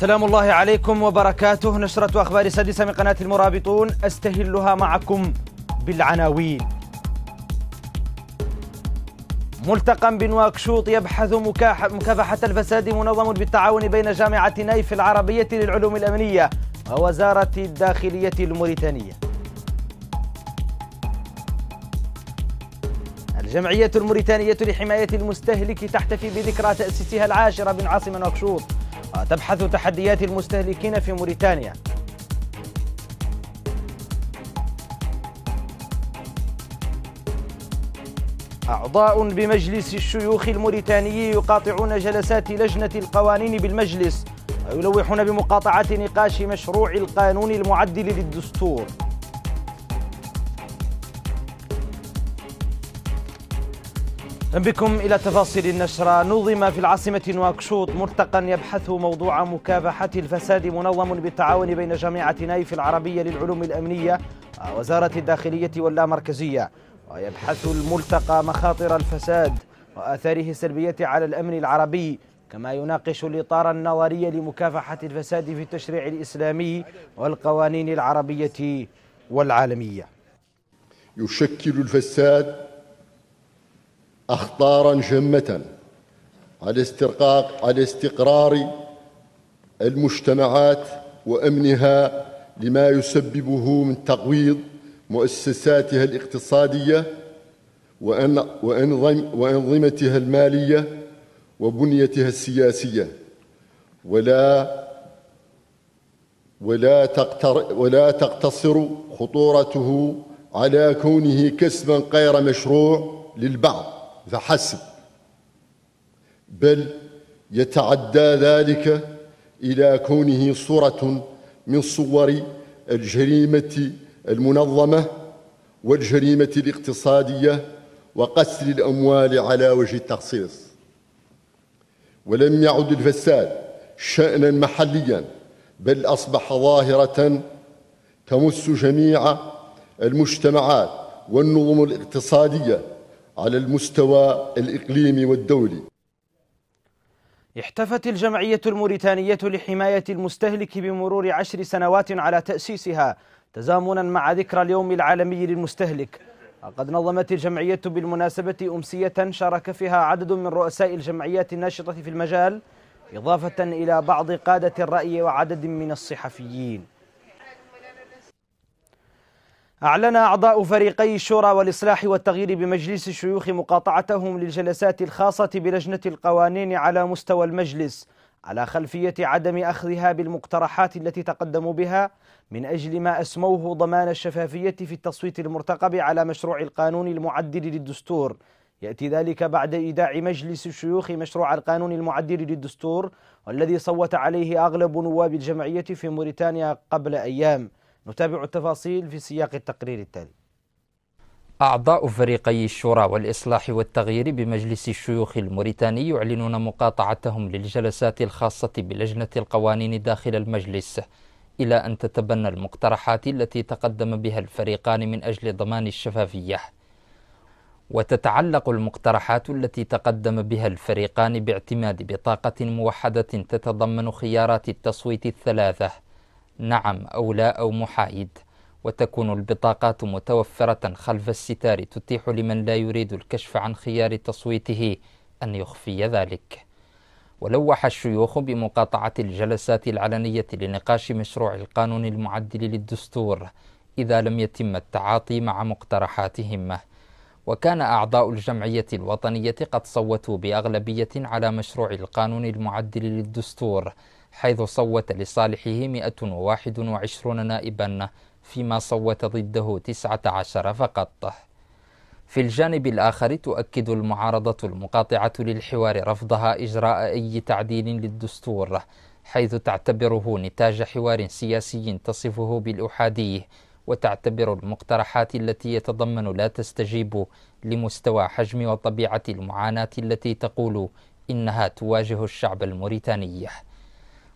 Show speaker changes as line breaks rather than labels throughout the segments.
سلام الله عليكم وبركاته نشرة أخبار سادسة من قناة المرابطون أستهلها معكم بالعناوين ملتقى بنواكشوط يبحث مكافحة الفساد منظم بالتعاون بين جامعة نايف العربية للعلوم الأمنية ووزارة الداخلية الموريتانية الجمعية الموريتانية لحماية المستهلك تحتفي بذكرى تأسيسها العاشرة من عاصمة نواكشوط تبحث تحديات المستهلكين في موريتانيا أعضاء بمجلس الشيوخ الموريتاني يقاطعون جلسات لجنة القوانين بالمجلس ويلوحون بمقاطعة نقاش مشروع القانون المعدل للدستور بكم إلى تفاصيل النشرة نظم في العاصمة نواكشوط ملتقى يبحث موضوع مكافحة الفساد منظم بالتعاون بين جامعة نايف العربية للعلوم الأمنية وزارة الداخلية واللامركزية ويبحث الملتقى مخاطر الفساد وآثاره السلبية على الأمن العربي كما يناقش الإطار النظري لمكافحة الفساد في التشريع الإسلامي والقوانين العربية
والعالمية يشكل الفساد أخطارا جمه على استرقاق على استقرار المجتمعات وأمنها لما يسببه من تقويض مؤسساتها الاقتصادية وأنظمتها المالية وبنيتها السياسية ولا ولا تقتر ولا تقتصر خطورته على كونه كسبا غير مشروع للبعض فحسب بل يتعدى ذلك إلى كونه صورة من صور الجريمة المنظمة والجريمة الاقتصادية وقسر الأموال على وجه التخصيص ولم يعد الفساد شأنا محليا بل أصبح ظاهرة تمس جميع المجتمعات والنظم الاقتصادية على المستوى الإقليمي والدولي احتفت الجمعية
الموريتانية لحماية المستهلك بمرور عشر سنوات على تأسيسها تزامنا مع ذكرى اليوم العالمي للمستهلك وقد نظمت الجمعية بالمناسبة أمسية شارك فيها عدد من رؤساء الجمعيات الناشطة في المجال إضافة إلى بعض قادة الرأي وعدد من الصحفيين أعلن أعضاء فريقي الشورى والإصلاح والتغيير بمجلس الشيوخ مقاطعتهم للجلسات الخاصة بلجنة القوانين على مستوى المجلس على خلفية عدم أخذها بالمقترحات التي تقدموا بها من أجل ما أسموه ضمان الشفافية في التصويت المرتقب على مشروع القانون المعدل للدستور يأتي ذلك بعد إيداع مجلس الشيوخ مشروع القانون المعدل للدستور والذي صوت عليه أغلب نواب الجمعية في موريتانيا قبل أيام نتابع التفاصيل في سياق التقرير التالي
أعضاء فريقي الشورى والإصلاح والتغيير بمجلس الشيوخ الموريتاني يعلنون مقاطعتهم للجلسات الخاصة بلجنة القوانين داخل المجلس إلى أن تتبنى المقترحات التي تقدم بها الفريقان من أجل ضمان الشفافية وتتعلق المقترحات التي تقدم بها الفريقان باعتماد بطاقة موحدة تتضمن خيارات التصويت الثلاثة نعم أو لا أو محايد وتكون البطاقات متوفرة خلف الستار تتيح لمن لا يريد الكشف عن خيار تصويته أن يخفي ذلك ولوح الشيوخ بمقاطعة الجلسات العلنية لنقاش مشروع القانون المعدل للدستور إذا لم يتم التعاطي مع مقترحاتهم وكان أعضاء الجمعية الوطنية قد صوتوا بأغلبية على مشروع القانون المعدل للدستور حيث صوت لصالحه 121 نائبا فيما صوت ضده 19 فقط في الجانب الآخر تؤكد المعارضة المقاطعة للحوار رفضها إجراء أي تعديل للدستور حيث تعتبره نتاج حوار سياسي تصفه بالأحادي وتعتبر المقترحات التي يتضمن لا تستجيب لمستوى حجم وطبيعة المعاناة التي تقول إنها تواجه الشعب الموريتاني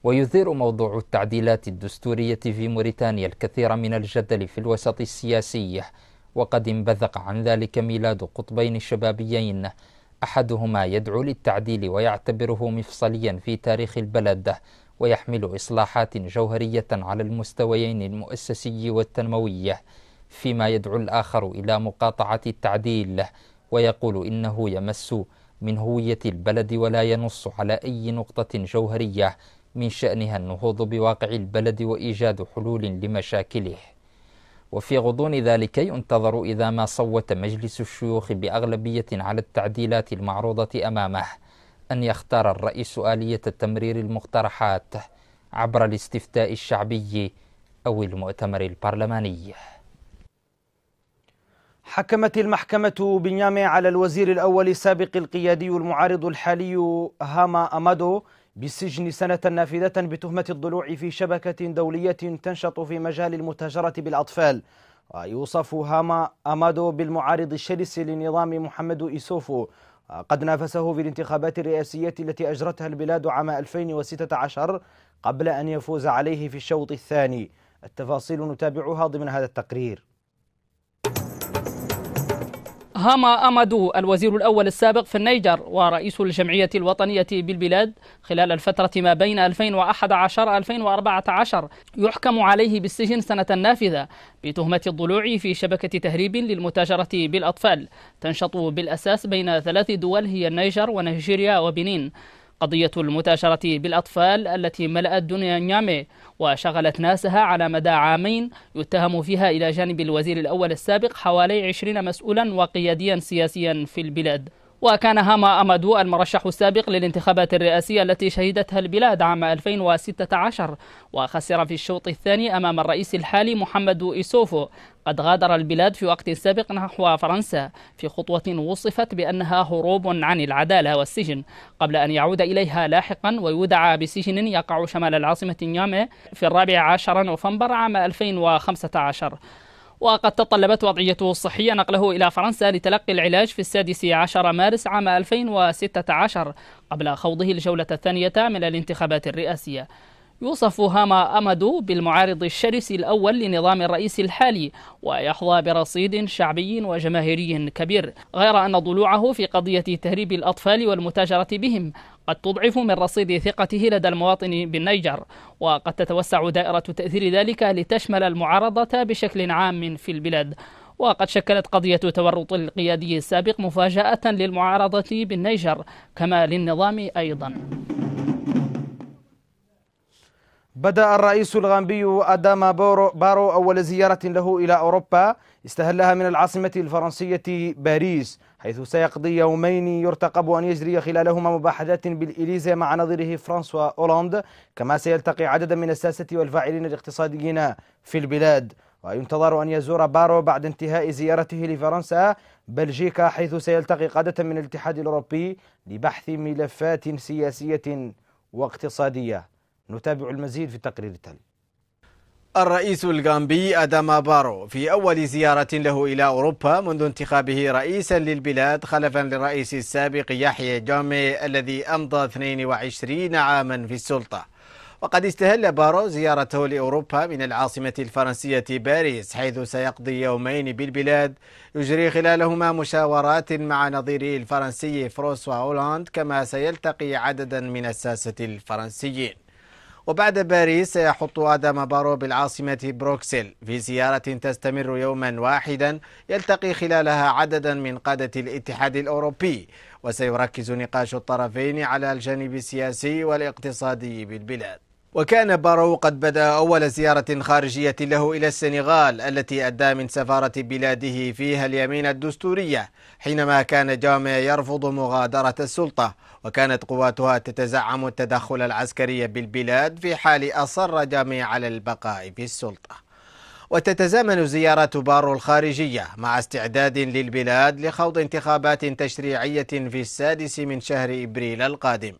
ويثير موضوع التعديلات الدستورية في موريتانيا الكثير من الجدل في الوسط السياسي وقد انبثق عن ذلك ميلاد قطبين شبابيين أحدهما يدعو للتعديل ويعتبره مفصليا في تاريخ البلد ويحمل إصلاحات جوهرية على المستويين المؤسسي والتنموي فيما يدعو الآخر إلى مقاطعة التعديل ويقول إنه يمس من هوية البلد ولا ينص على أي نقطة جوهرية من شأنها النهوض بواقع البلد وإيجاد حلول لمشاكله وفي غضون ذلك ينتظر إذا ما صوت مجلس الشيوخ بأغلبية على التعديلات المعروضة أمامه أن يختار الرئيس آلية تمرير المقترحات عبر الاستفتاء الشعبي أو المؤتمر البرلماني حكمت المحكمة بنيامي
على الوزير الأول سابق القيادي المعارض الحالي هاما أمادو بالسجن سنة نافذة بتهمة الضلوع في شبكة دولية تنشط في مجال المتاجرة بالأطفال ويوصف هاما أمادو بالمعارض الشرس لنظام محمد إيسوفو قد نافسه في الانتخابات الرئاسية التي أجرتها البلاد عام 2016 قبل أن يفوز عليه في الشوط الثاني التفاصيل نتابعها ضمن هذا التقرير
هاما أمدو الوزير الأول السابق في النيجر ورئيس الجمعية الوطنية بالبلاد خلال الفترة ما بين 2011-2014 يحكم عليه بالسجن سنة نافذة بتهمة الضلوع في شبكة تهريب للمتاجرة بالأطفال تنشط بالأساس بين ثلاث دول هي النيجر ونيجيريا وبنين قضية المتاشرة بالأطفال التي ملأت دنيا نيامي وشغلت ناسها على مدى عامين يتهم فيها إلى جانب الوزير الأول السابق حوالي 20 مسؤولا وقياديا سياسيا في البلاد وكان هاما أمادو المرشح السابق للانتخابات الرئاسية التي شهدتها البلاد عام 2016 وخسر في الشوط الثاني أمام الرئيس الحالي محمد إيسوفو قد غادر البلاد في وقت سابق نحو فرنسا في خطوة وصفت بأنها هروب عن العدالة والسجن قبل أن يعود إليها لاحقا ويودع بسجن يقع شمال العاصمة نيامي في الرابع عشر نوفمبر عام 2015 وقد تطلبت وضعيته الصحية نقله إلى فرنسا لتلقي العلاج في السادس عشر مارس عام 2016 قبل خوضه الجولة الثانية من الانتخابات الرئاسية يوصف هاما أمدو بالمعارض الشرس الأول لنظام الرئيس الحالي ويحظى برصيد شعبي وجماهيري كبير غير أن ضلوعه في قضية تهريب الأطفال والمتاجرة بهم قد تضعف من رصيد ثقته لدى المواطن بالنيجر وقد تتوسع دائرة تأثير ذلك لتشمل المعارضة بشكل عام في البلاد وقد شكلت قضية تورط القيادي السابق مفاجأة للمعارضة بالنيجر كما للنظام أيضاً
بدأ الرئيس الغامبي أداما بارو أول زيارة له إلى أوروبا استهلها من العاصمة الفرنسية باريس حيث سيقضي يومين يرتقب أن يجري خلالهما مباحثات بالإليزا مع نظيره فرانسوا أولاند كما سيلتقي عددا من الساسة والفاعلين الاقتصاديين في البلاد وينتظر أن يزور بارو بعد انتهاء زيارته لفرنسا بلجيكا حيث سيلتقي قادة من الاتحاد الأوروبي لبحث ملفات سياسية واقتصادية نتابع المزيد في التقرير التالي
الرئيس الغامبي أداما بارو في أول زيارة له إلى أوروبا منذ انتخابه رئيسا للبلاد خلفا للرئيس السابق يحيى جامي الذي أمضى 22 عاما في السلطة وقد استهل بارو زيارته لأوروبا من العاصمة الفرنسية باريس حيث سيقضي يومين بالبلاد يجري خلالهما مشاورات مع نظيره الفرنسي فرانسوا أولاند كما سيلتقي عددا من الساسة الفرنسيين وبعد باريس سيحط آدم بارو بالعاصمة بروكسل في زيارة تستمر يوما واحدا يلتقي خلالها عددا من قادة الاتحاد الأوروبي وسيركز نقاش الطرفين على الجانب السياسي والاقتصادي بالبلاد وكان بارو قد بدأ أول زيارة خارجية له إلى السنغال التي أدى من سفارة بلاده فيها اليمين الدستورية حينما كان جامع يرفض مغادرة السلطة وكانت قواتها تتزعم التدخل العسكري بالبلاد في حال أصر جامع على البقاء في السلطة وتتزامن زيارة بارو الخارجية مع استعداد للبلاد لخوض انتخابات تشريعية في السادس من شهر إبريل القادم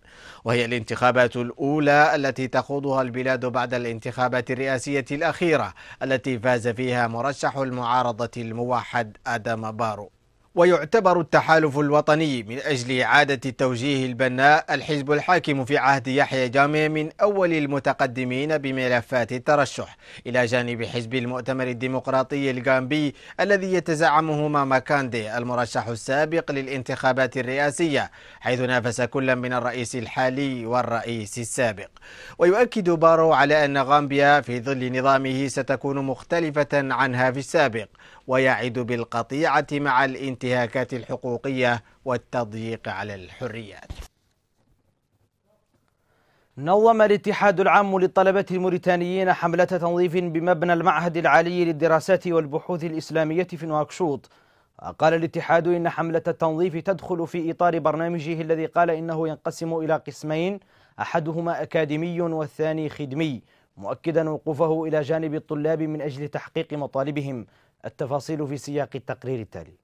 وهي الانتخابات الأولى التي تخوضها البلاد بعد الانتخابات الرئاسية الأخيرة التي فاز فيها مرشح المعارضة الموحد آدم بارو ويعتبر التحالف الوطني من أجل إعادة توجيه البناء الحزب الحاكم في عهد يحيى جامع من أول المتقدمين بملفات الترشح إلى جانب حزب المؤتمر الديمقراطي الغامبي الذي يتزعمه ماما كاندي المرشح السابق للانتخابات الرئاسية حيث نافس كل من الرئيس الحالي والرئيس السابق ويؤكد بارو على أن غامبيا في ظل نظامه ستكون مختلفة عنها في السابق ويعد بالقطيعة مع الانتخابات الانتهاكات الحقوقية
والتضييق على الحريات نظم الاتحاد العام للطلبة الموريتانيين حملة تنظيف بمبنى المعهد العالي للدراسات والبحوث الإسلامية في نواكشوط قال الاتحاد إن حملة التنظيف تدخل في إطار برنامجه الذي قال إنه ينقسم إلى قسمين أحدهما أكاديمي والثاني خدمي مؤكدا وقوفه إلى جانب الطلاب من أجل تحقيق مطالبهم التفاصيل في سياق التقرير التالي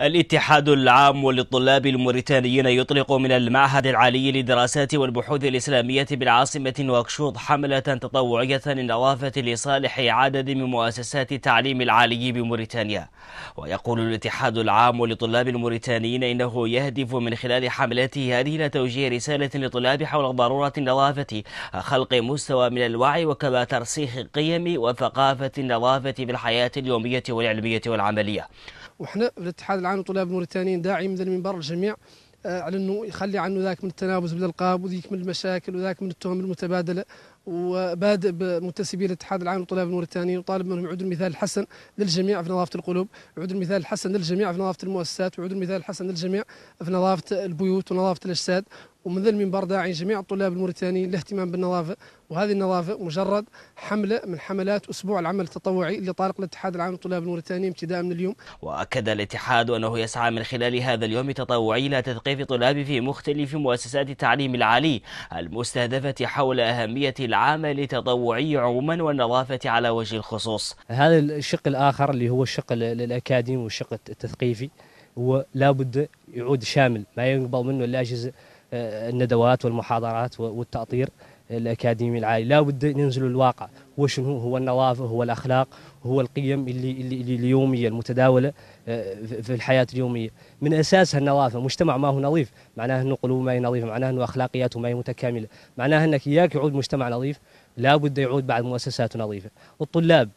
الاتحاد العام للطلاب الموريتانيين يطلق من المعهد العالي للدراسات والبحوث الإسلامية بالعاصمة نواكشوط حملة تطوعية للنظافة لصالح عدد من مؤسسات التعليم العالي بموريتانيا ويقول الاتحاد العام للطلاب الموريتانيين إنه يهدف من خلال حملته هذه لتوجيه رسالة للطلاب حول ضرورة النظافة خلق مستوى من الوعي وكما ترسيخ قيم وثقافة النظافة في الحياة اليومية والعلمية والعملية
وحنا في الاتحاد الان طلاب موريتانيين داعي من المنبر الجميع آه، على انه يخلي عنه ذاك من التنابز بالالقاب وذيك من المشاكل وذاك من التهم المتبادله وبادئ بمنتسبي الاتحاد العام للطلاب الموريتانيين وطالب منهم يعود المثال الحسن للجميع في نظافه القلوب، يعود المثال الحسن للجميع في نظافه المؤسسات، ويعودوا المثال الحسن للجميع في نظافه البيوت ونظافه الاجساد، ومن ذا المنبر داعي جميع الطلاب الموريتانيين للاهتمام بالنظافه وهذه النظافه مجرد حمله من حملات اسبوع العمل التطوعي اللي طارق الاتحاد العام للطلاب الموريتانيين ابتداء من اليوم.
واكد الاتحاد انه يسعى من خلال هذا اليوم التطوعي الى تثقيف طلاب في مختلف مؤسسات التعليم العالي المستهدفه حول اهميه العمل التطوعي عموما والنظافه على وجه الخصوص.
هذا الشق الاخر اللي هو الشق الاكاديمي والشق التثقيفي هو لابد يعود شامل ما ينقبل منه الا جزء الندوات والمحاضرات والتأطير الأكاديمي العالي لا بد ننزل الواقع وشنو هو النظافة هو الأخلاق هو القيم اللي, اللي, اللي اليومية المتداولة آه، في الحياة اليومية من أساسها النظافة مجتمع ما هو نظيف معناه أنه قلوب ما هي نظيفة معناه أنه أخلاقياته ما هي متكاملة معناه أنك إياك يعود مجتمع نظيف لا بد يعود بعد مؤسساته نظيفة الطلاب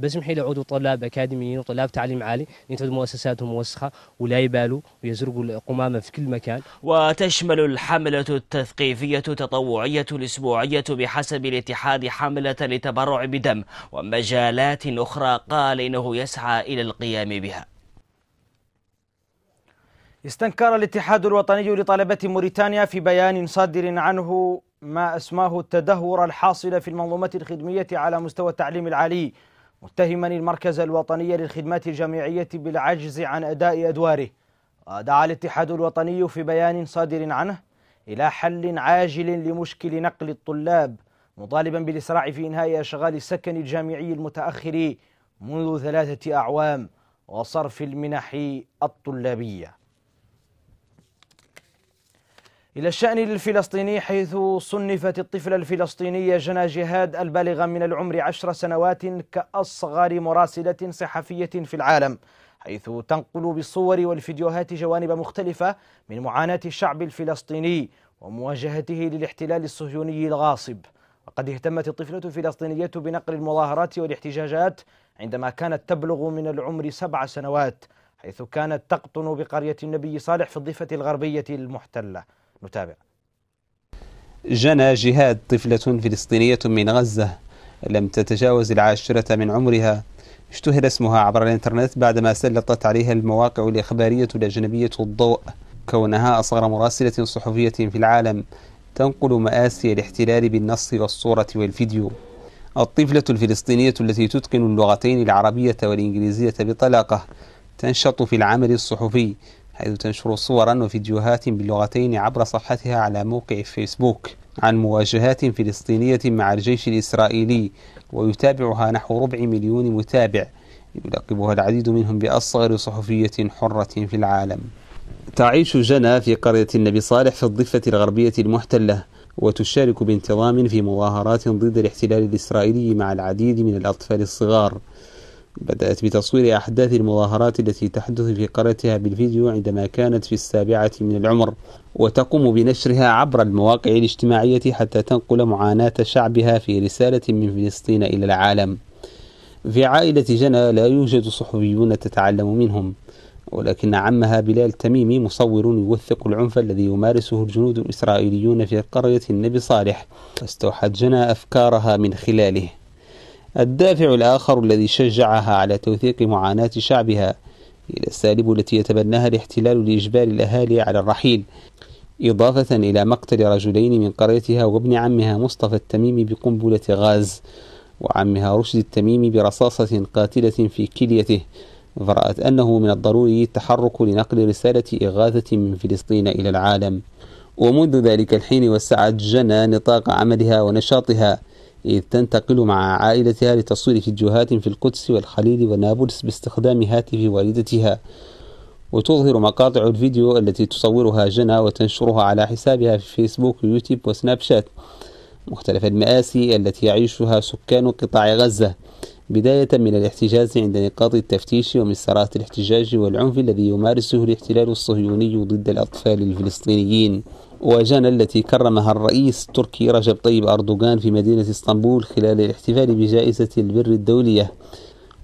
بسمح لي يعودوا طلاب اكاديميين وطلاب تعليم عالي ينتهوا مؤسساتهم موسخه ولا يبالوا ويزرقوا القمامه في كل مكان.
وتشمل الحمله التثقيفيه تطوعيه الاسبوعيه بحسب الاتحاد حمله لتبرع بدم ومجالات اخرى قال انه يسعى الى القيام بها.
استنكر الاتحاد الوطني لطلبة موريتانيا في بيان صادر عنه ما أسماه التدهور الحاصل في المنظومة الخدمية على مستوى التعليم العالي متهما المركز الوطني للخدمات الجامعية بالعجز عن أداء أدواره ودعا الاتحاد الوطني في بيان صادر عنه إلى حل عاجل لمشكل نقل الطلاب مطالبا بالإسراع في إنهاء أشغال السكن الجامعي المتأخر منذ ثلاثة أعوام وصرف المنح الطلابية إلى الشأن الفلسطيني حيث صنفت الطفلة الفلسطينية جنى جهاد البالغة من العمر عشر سنوات كأصغر مراسلة صحفية في العالم حيث تنقل بالصور والفيديوهات جوانب مختلفة من معاناة الشعب الفلسطيني ومواجهته للاحتلال الصهيوني الغاصب وقد اهتمت الطفلة الفلسطينية بنقل المظاهرات والاحتجاجات عندما كانت تبلغ من العمر سبع سنوات حيث كانت تقطن بقرية النبي صالح في الضفة الغربية المحتلة
نتابع جنى جهاد طفلة فلسطينية من غزة لم تتجاوز العاشرة من عمرها اشتهر اسمها عبر الانترنت بعدما سلطت عليها المواقع الإخبارية الأجنبية الضوء كونها أصغر مراسلة صحفية في العالم تنقل مآسي الاحتلال بالنص والصورة والفيديو الطفلة الفلسطينية التي تتقن اللغتين العربية والإنجليزية بطلاقة تنشط في العمل الصحفي حيث تنشر صورا وفيديوهات باللغتين عبر صفحتها على موقع فيسبوك عن مواجهات فلسطينية مع الجيش الإسرائيلي ويتابعها نحو ربع مليون متابع يلقبها العديد منهم بأصغر صحفية حرة في العالم تعيش جنى في قرية النبي صالح في الضفة الغربية المحتلة وتشارك بانتظام في مظاهرات ضد الاحتلال الإسرائيلي مع العديد من الأطفال الصغار بدأت بتصوير أحداث المظاهرات التي تحدث في قريتها بالفيديو عندما كانت في السابعة من العمر وتقوم بنشرها عبر المواقع الاجتماعية حتى تنقل معاناة شعبها في رسالة من فلسطين إلى العالم في عائلة جنى لا يوجد صحفيون تتعلم منهم ولكن عمها بلال تميمي مصور يوثق العنف الذي يمارسه الجنود الإسرائيليون في قرية النبي صالح واستوحت جنى أفكارها من خلاله الدافع الآخر الذي شجعها على توثيق معاناة شعبها إلى السالب التي يتبناها الاحتلال لإجبار الأهالي على الرحيل إضافة إلى مقتل رجلين من قريتها وابن عمها مصطفى التميمي بقنبلة غاز وعمها رشد التميمي برصاصة قاتلة في كليته فرأت أنه من الضروري التحرك لنقل رسالة إغاثة من فلسطين إلى العالم ومنذ ذلك الحين وسعت جنى نطاق عملها ونشاطها إذ تنتقل مع عائلتها لتصوير فيديوهات في القدس والخليل ونابلس باستخدام هاتف والدتها وتظهر مقاطع الفيديو التي تصورها جنى وتنشرها على حسابها في فيسبوك ويوتيوب وسناب شات مختلف المآسي التي يعيشها سكان قطاع غزة بداية من الاحتجاز عند نقاط التفتيش ومسارات الاحتجاج والعنف الذي يمارسه الاحتلال الصهيوني ضد الأطفال الفلسطينيين وجانا التي كرمها الرئيس التركي رجب طيب أردوغان في مدينة اسطنبول خلال الاحتفال بجائزة البر الدولية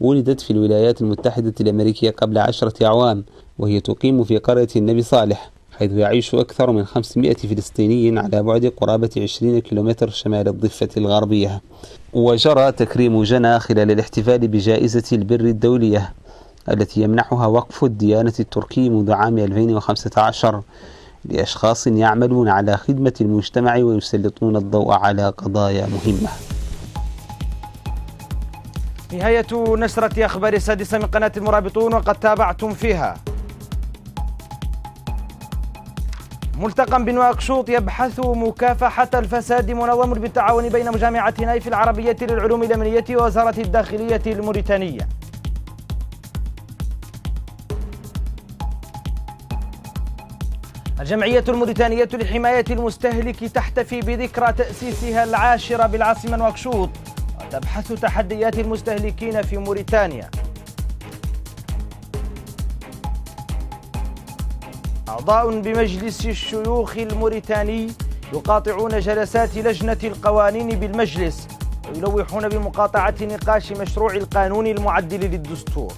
ولدت في الولايات المتحدة الأمريكية قبل عشرة أعوام وهي تقيم في قرية النبي صالح حيث يعيش أكثر من 500 فلسطيني على بعد قرابة 20 كيلومتر شمال الضفة الغربية وجرى تكريم جنا خلال الاحتفال بجائزة البر الدولية التي يمنحها وقف الديانة التركي منذ عام 2015 لأشخاص يعملون على خدمة المجتمع ويسلطون الضوء على قضايا مهمة
نهاية نشرة أخبار السادسة من قناة المرابطون وقد تابعتم فيها ملتقى بنواكشوط يبحث مكافحة الفساد منظم بالتعاون بين مجامعة نايف العربية للعلوم الأمنية ووزارة الداخلية الموريتانية الجمعية الموريتانية لحماية المستهلك تحتفي بذكرى تأسيسها العاشرة بالعاصمة نواكشوط وتبحث تحديات المستهلكين في موريتانيا أعضاء بمجلس الشيوخ الموريتاني يقاطعون جلسات لجنة القوانين بالمجلس ويلوحون بمقاطعة نقاش مشروع القانون المعدل للدستور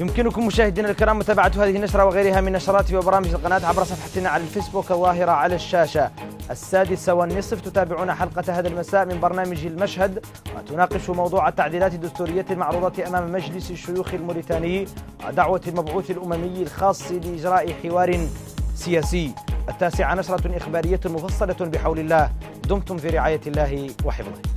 يمكنكم مشاهدينا الكرام متابعة هذه النشرة وغيرها من نشرات وبرامج القناة عبر صفحتنا على الفيسبوك الظاهرة على الشاشة السادسة والنصف تتابعون حلقة هذا المساء من برنامج المشهد وتناقش موضوع التعديلات الدستورية المعروضة أمام مجلس الشيوخ الموريتاني ودعوة المبعوث الأممي الخاص لإجراء حوار سياسي التاسعة نشرة إخبارية مفصلة بحول الله دمتم في رعاية الله وحفظه